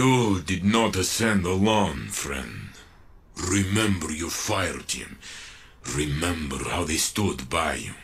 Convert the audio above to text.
You did not ascend alone, friend. Remember you fired him. Remember how they stood by you.